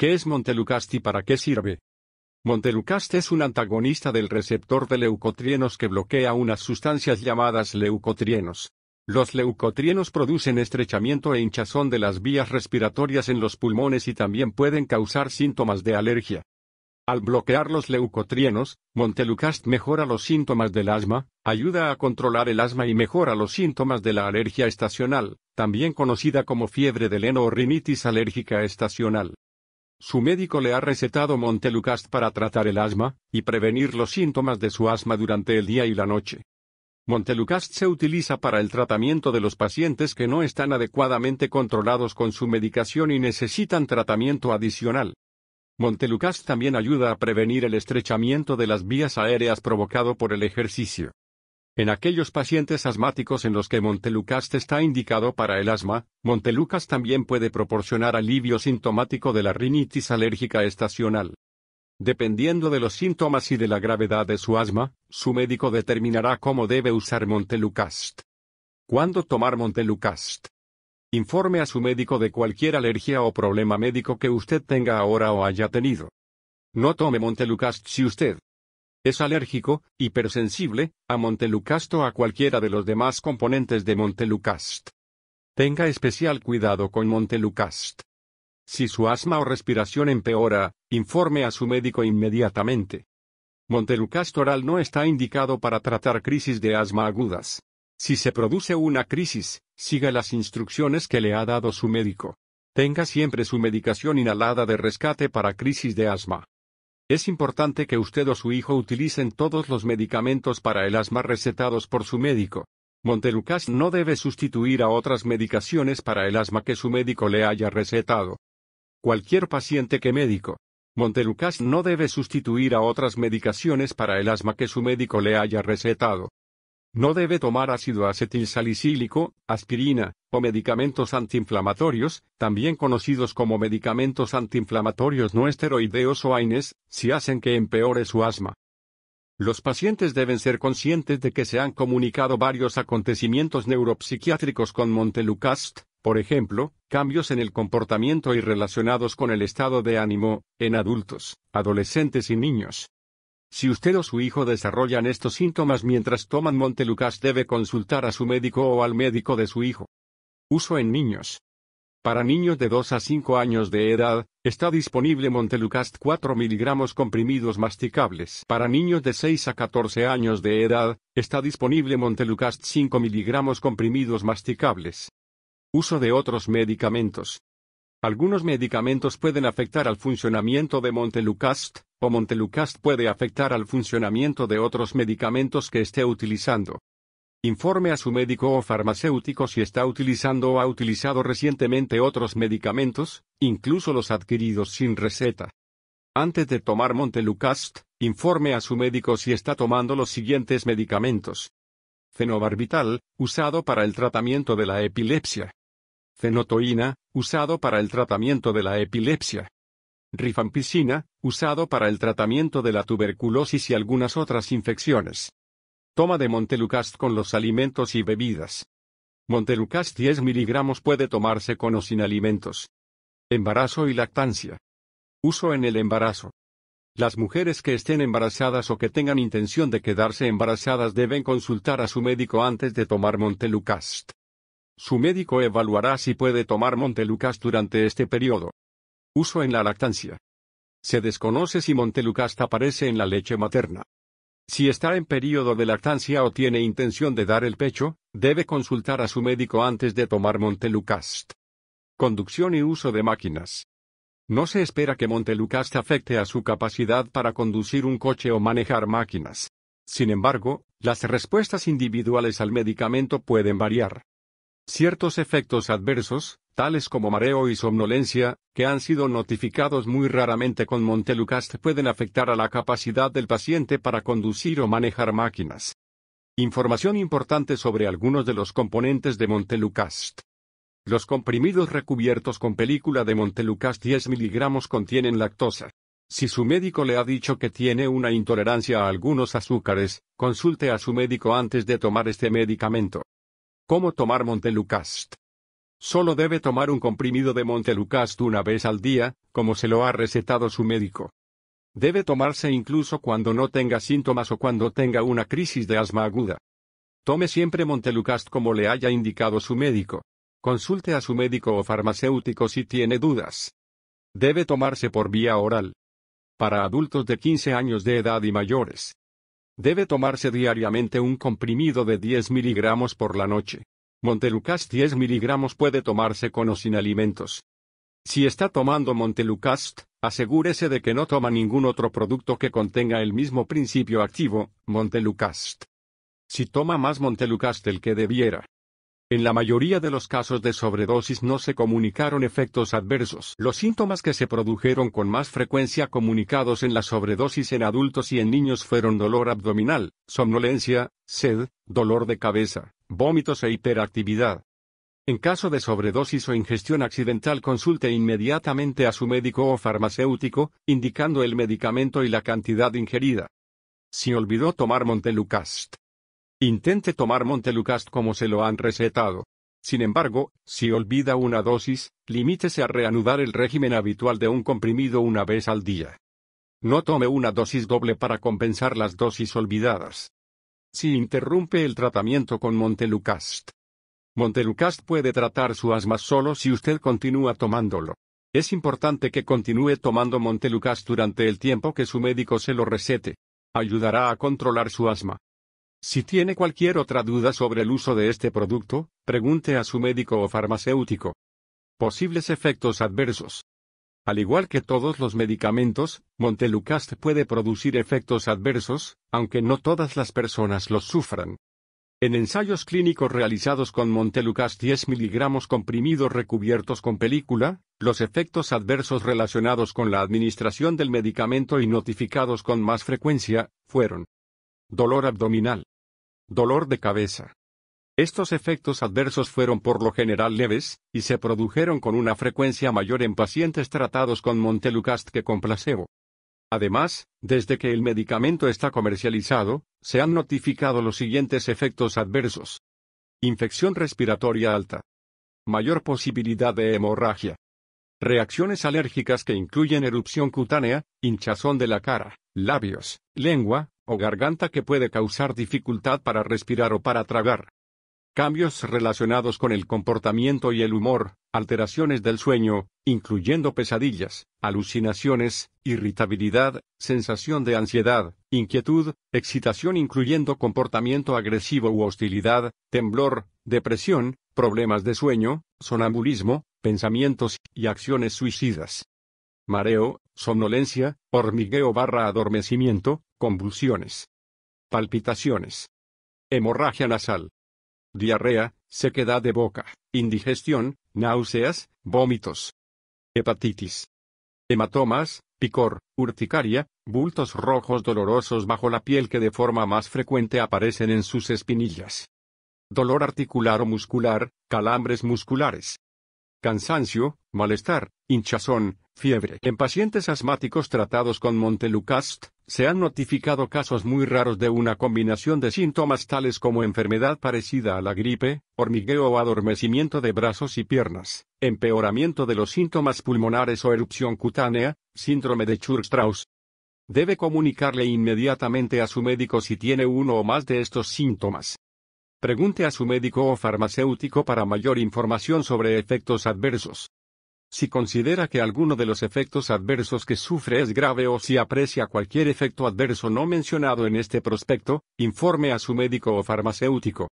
¿Qué es Montelucast y para qué sirve? Montelucast es un antagonista del receptor de leucotrienos que bloquea unas sustancias llamadas leucotrienos. Los leucotrienos producen estrechamiento e hinchazón de las vías respiratorias en los pulmones y también pueden causar síntomas de alergia. Al bloquear los leucotrienos, Montelucast mejora los síntomas del asma, ayuda a controlar el asma y mejora los síntomas de la alergia estacional, también conocida como fiebre de heno o rinitis alérgica estacional. Su médico le ha recetado Montelukast para tratar el asma y prevenir los síntomas de su asma durante el día y la noche. Montelukast se utiliza para el tratamiento de los pacientes que no están adecuadamente controlados con su medicación y necesitan tratamiento adicional. Montelukast también ayuda a prevenir el estrechamiento de las vías aéreas provocado por el ejercicio. En aquellos pacientes asmáticos en los que Montelucast está indicado para el asma, Montelucast también puede proporcionar alivio sintomático de la rinitis alérgica estacional. Dependiendo de los síntomas y de la gravedad de su asma, su médico determinará cómo debe usar Montelucast. ¿Cuándo tomar Montelucast? Informe a su médico de cualquier alergia o problema médico que usted tenga ahora o haya tenido. No tome Montelucast si usted es alérgico, hipersensible, a Montelucast o a cualquiera de los demás componentes de Montelucast. Tenga especial cuidado con Montelucast. Si su asma o respiración empeora, informe a su médico inmediatamente. Montelucast oral no está indicado para tratar crisis de asma agudas. Si se produce una crisis, siga las instrucciones que le ha dado su médico. Tenga siempre su medicación inhalada de rescate para crisis de asma. Es importante que usted o su hijo utilicen todos los medicamentos para el asma recetados por su médico. Montelucas no debe sustituir a otras medicaciones para el asma que su médico le haya recetado. Cualquier paciente que médico. Montelucas no debe sustituir a otras medicaciones para el asma que su médico le haya recetado. No debe tomar ácido acetilsalicílico, aspirina, o medicamentos antiinflamatorios, también conocidos como medicamentos antiinflamatorios no esteroideos o AINES, si hacen que empeore su asma. Los pacientes deben ser conscientes de que se han comunicado varios acontecimientos neuropsiquiátricos con Montelukast, por ejemplo, cambios en el comportamiento y relacionados con el estado de ánimo, en adultos, adolescentes y niños. Si usted o su hijo desarrollan estos síntomas mientras toman Montelukast debe consultar a su médico o al médico de su hijo. Uso en niños. Para niños de 2 a 5 años de edad, está disponible Montelucast 4 miligramos comprimidos masticables. Para niños de 6 a 14 años de edad, está disponible Montelucast 5 miligramos comprimidos masticables. Uso de otros medicamentos. Algunos medicamentos pueden afectar al funcionamiento de Montelukast, o Montelukast puede afectar al funcionamiento de otros medicamentos que esté utilizando. Informe a su médico o farmacéutico si está utilizando o ha utilizado recientemente otros medicamentos, incluso los adquiridos sin receta. Antes de tomar Montelukast, informe a su médico si está tomando los siguientes medicamentos. Fenobarbital, usado para el tratamiento de la epilepsia. Cenotoína, usado para el tratamiento de la epilepsia. Rifampicina, usado para el tratamiento de la tuberculosis y algunas otras infecciones. Toma de Montelucast con los alimentos y bebidas. Montelucast 10 miligramos puede tomarse con o sin alimentos. Embarazo y lactancia. Uso en el embarazo. Las mujeres que estén embarazadas o que tengan intención de quedarse embarazadas deben consultar a su médico antes de tomar Montelucast. Su médico evaluará si puede tomar Montelukast durante este periodo. Uso en la lactancia. Se desconoce si Montelucast aparece en la leche materna. Si está en periodo de lactancia o tiene intención de dar el pecho, debe consultar a su médico antes de tomar Montelucast. Conducción y uso de máquinas. No se espera que Montelucast afecte a su capacidad para conducir un coche o manejar máquinas. Sin embargo, las respuestas individuales al medicamento pueden variar. Ciertos efectos adversos, tales como mareo y somnolencia, que han sido notificados muy raramente con Montelucast pueden afectar a la capacidad del paciente para conducir o manejar máquinas. Información importante sobre algunos de los componentes de Montelucast. Los comprimidos recubiertos con película de Montelucast 10 miligramos contienen lactosa. Si su médico le ha dicho que tiene una intolerancia a algunos azúcares, consulte a su médico antes de tomar este medicamento. ¿Cómo tomar Montelucast? Solo debe tomar un comprimido de Montelucast una vez al día, como se lo ha recetado su médico. Debe tomarse incluso cuando no tenga síntomas o cuando tenga una crisis de asma aguda. Tome siempre Montelucast como le haya indicado su médico. Consulte a su médico o farmacéutico si tiene dudas. Debe tomarse por vía oral. Para adultos de 15 años de edad y mayores. Debe tomarse diariamente un comprimido de 10 miligramos por la noche. Montelucast 10 miligramos puede tomarse con o sin alimentos. Si está tomando Montelucast, asegúrese de que no toma ningún otro producto que contenga el mismo principio activo, Montelucast. Si toma más Montelucast del que debiera, en la mayoría de los casos de sobredosis no se comunicaron efectos adversos. Los síntomas que se produjeron con más frecuencia comunicados en la sobredosis en adultos y en niños fueron dolor abdominal, somnolencia, sed, dolor de cabeza, vómitos e hiperactividad. En caso de sobredosis o ingestión accidental consulte inmediatamente a su médico o farmacéutico, indicando el medicamento y la cantidad ingerida. Si olvidó tomar Montelucast, Intente tomar Montelukast como se lo han recetado. Sin embargo, si olvida una dosis, limítese a reanudar el régimen habitual de un comprimido una vez al día. No tome una dosis doble para compensar las dosis olvidadas. Si interrumpe el tratamiento con Montelucast. Montelucast puede tratar su asma solo si usted continúa tomándolo. Es importante que continúe tomando Montelucast durante el tiempo que su médico se lo recete. Ayudará a controlar su asma. Si tiene cualquier otra duda sobre el uso de este producto, pregunte a su médico o farmacéutico. Posibles efectos adversos. Al igual que todos los medicamentos, Montelucast puede producir efectos adversos, aunque no todas las personas los sufran. En ensayos clínicos realizados con Montelucast 10 miligramos comprimidos recubiertos con película, los efectos adversos relacionados con la administración del medicamento y notificados con más frecuencia, fueron dolor abdominal, dolor de cabeza. Estos efectos adversos fueron por lo general leves, y se produjeron con una frecuencia mayor en pacientes tratados con Montelukast que con placebo. Además, desde que el medicamento está comercializado, se han notificado los siguientes efectos adversos. Infección respiratoria alta. Mayor posibilidad de hemorragia. Reacciones alérgicas que incluyen erupción cutánea, hinchazón de la cara, labios, lengua, o garganta que puede causar dificultad para respirar o para tragar. Cambios relacionados con el comportamiento y el humor, alteraciones del sueño, incluyendo pesadillas, alucinaciones, irritabilidad, sensación de ansiedad, inquietud, excitación incluyendo comportamiento agresivo u hostilidad, temblor, depresión, problemas de sueño, sonambulismo, pensamientos y acciones suicidas. Mareo, somnolencia, hormigueo barra adormecimiento, convulsiones, palpitaciones, hemorragia nasal, diarrea, sequedad de boca, indigestión, náuseas, vómitos, hepatitis, hematomas, picor, urticaria, bultos rojos dolorosos bajo la piel que de forma más frecuente aparecen en sus espinillas. Dolor articular o muscular, calambres musculares, cansancio, malestar, hinchazón, fiebre. En pacientes asmáticos tratados con Montelukast, se han notificado casos muy raros de una combinación de síntomas tales como enfermedad parecida a la gripe, hormigueo o adormecimiento de brazos y piernas, empeoramiento de los síntomas pulmonares o erupción cutánea, síndrome de churg strauss Debe comunicarle inmediatamente a su médico si tiene uno o más de estos síntomas. Pregunte a su médico o farmacéutico para mayor información sobre efectos adversos. Si considera que alguno de los efectos adversos que sufre es grave o si aprecia cualquier efecto adverso no mencionado en este prospecto, informe a su médico o farmacéutico.